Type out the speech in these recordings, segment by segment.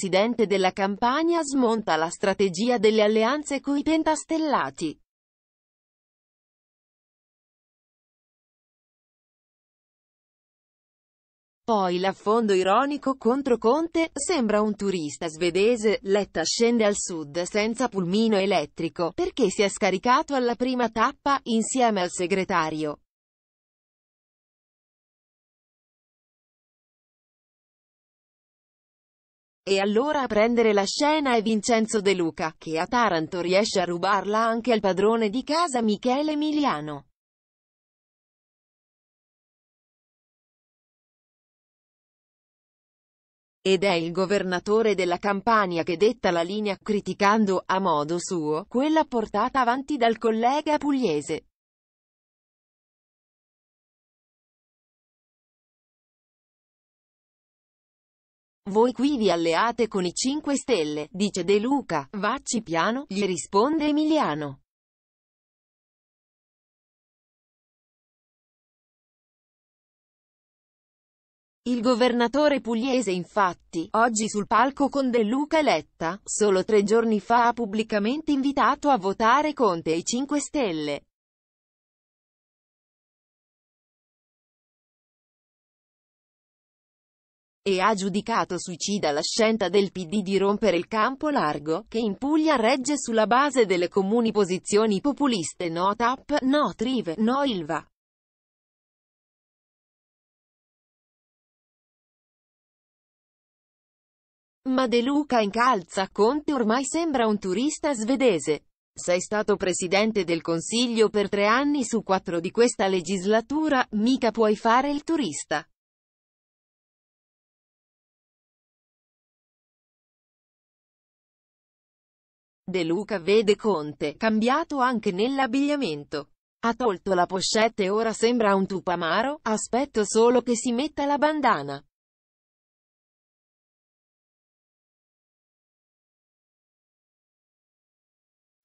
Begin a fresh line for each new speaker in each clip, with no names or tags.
presidente
della campagna smonta la strategia delle alleanze coi pentastellati. Poi l'affondo ironico contro Conte, sembra un turista
svedese, Letta scende al sud senza pulmino elettrico, perché si è scaricato alla
prima tappa, insieme al segretario. E allora a prendere la scena è Vincenzo De Luca, che a Taranto riesce a rubarla anche al padrone di casa Michele Emiliano. Ed è il governatore della
Campania che detta la linea, criticando, a modo suo, quella portata avanti dal collega
pugliese. Voi qui vi alleate con i 5 Stelle, dice De Luca. Vacci piano, gli risponde Emiliano. Il governatore pugliese infatti, oggi sul palco con De Luca e Letta, solo tre giorni fa ha pubblicamente invitato a votare Conte e i 5 Stelle. e ha giudicato suicida la scelta del PD di
rompere il campo largo, che in Puglia regge sulla base delle comuni posizioni populiste
no TAP, no TRIV, no ILVA. Ma De Luca incalza Conte ormai sembra un turista svedese. Sei stato presidente del Consiglio per tre anni su quattro di questa legislatura, mica puoi fare il turista. De Luca vede Conte cambiato anche
nell'abbigliamento. Ha tolto la pochette e ora sembra un tupamaro, aspetto solo che
si metta la bandana.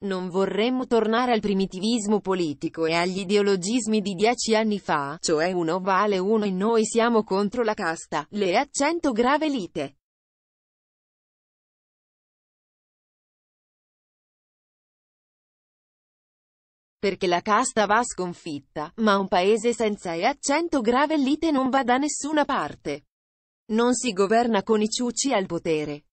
Non vorremmo tornare al primitivismo
politico e agli ideologismi di dieci anni fa, cioè uno vale uno e noi
siamo contro la casta, le accento grave lite. perché la casta va sconfitta, ma un paese senza e accento grave lite non va da nessuna parte. Non si governa con i ciucci al potere.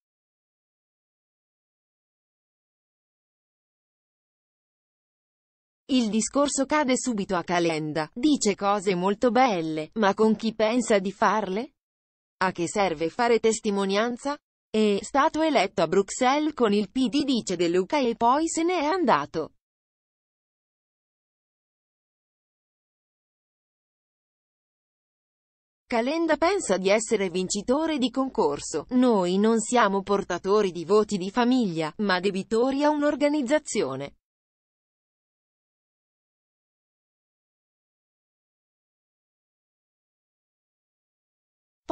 Il discorso cade subito a Calenda, dice cose molto belle, ma con chi
pensa di farle? A che serve fare testimonianza? È stato eletto
a Bruxelles con il PD dice De Luca e poi se ne è andato. Calenda pensa di essere vincitore di concorso. Noi non siamo portatori di voti di famiglia, ma debitori a un'organizzazione.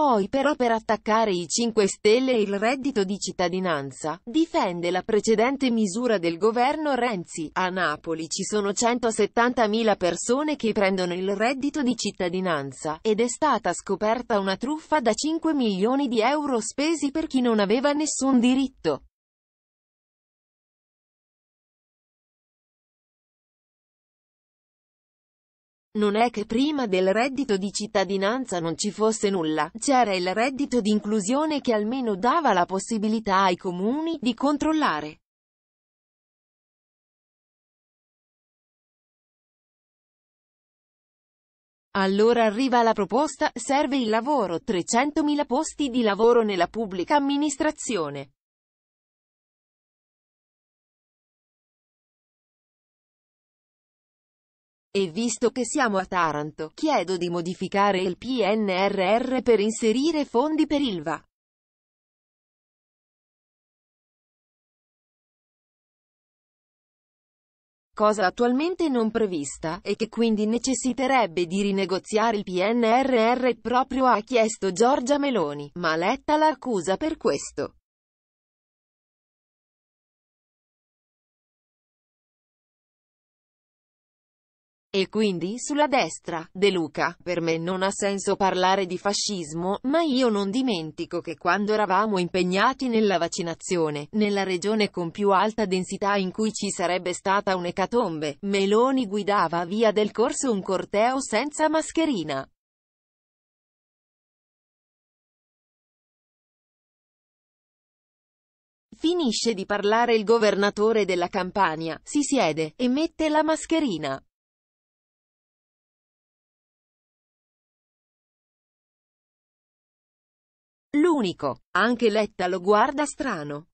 Poi però per attaccare i 5 Stelle e il reddito di cittadinanza,
difende la precedente misura del governo Renzi. A Napoli ci sono 170.000 persone che prendono il reddito di cittadinanza, ed è stata
scoperta una truffa da 5 milioni di euro spesi per chi non aveva nessun diritto. Non è che prima del reddito di cittadinanza non
ci fosse nulla, c'era il reddito di inclusione che almeno dava la possibilità ai
comuni di controllare. Allora arriva la proposta, serve il lavoro, 300.000 posti di lavoro nella pubblica amministrazione. E visto che siamo a Taranto, chiedo di modificare il
PNRR
per inserire fondi per Ilva. cosa attualmente non prevista, e che quindi necessiterebbe di rinegoziare il PNRR proprio ha chiesto Giorgia Meloni, ma Letta l'accusa per questo. E quindi sulla destra, De Luca, per me non ha senso parlare
di fascismo, ma io non dimentico che quando eravamo impegnati nella vaccinazione, nella regione con più alta densità in cui ci sarebbe stata un'ecatombe, Meloni
guidava via del corso un corteo senza mascherina. Finisce di parlare il governatore della Campania, si siede, e mette la mascherina. L'unico, anche Letta lo guarda strano.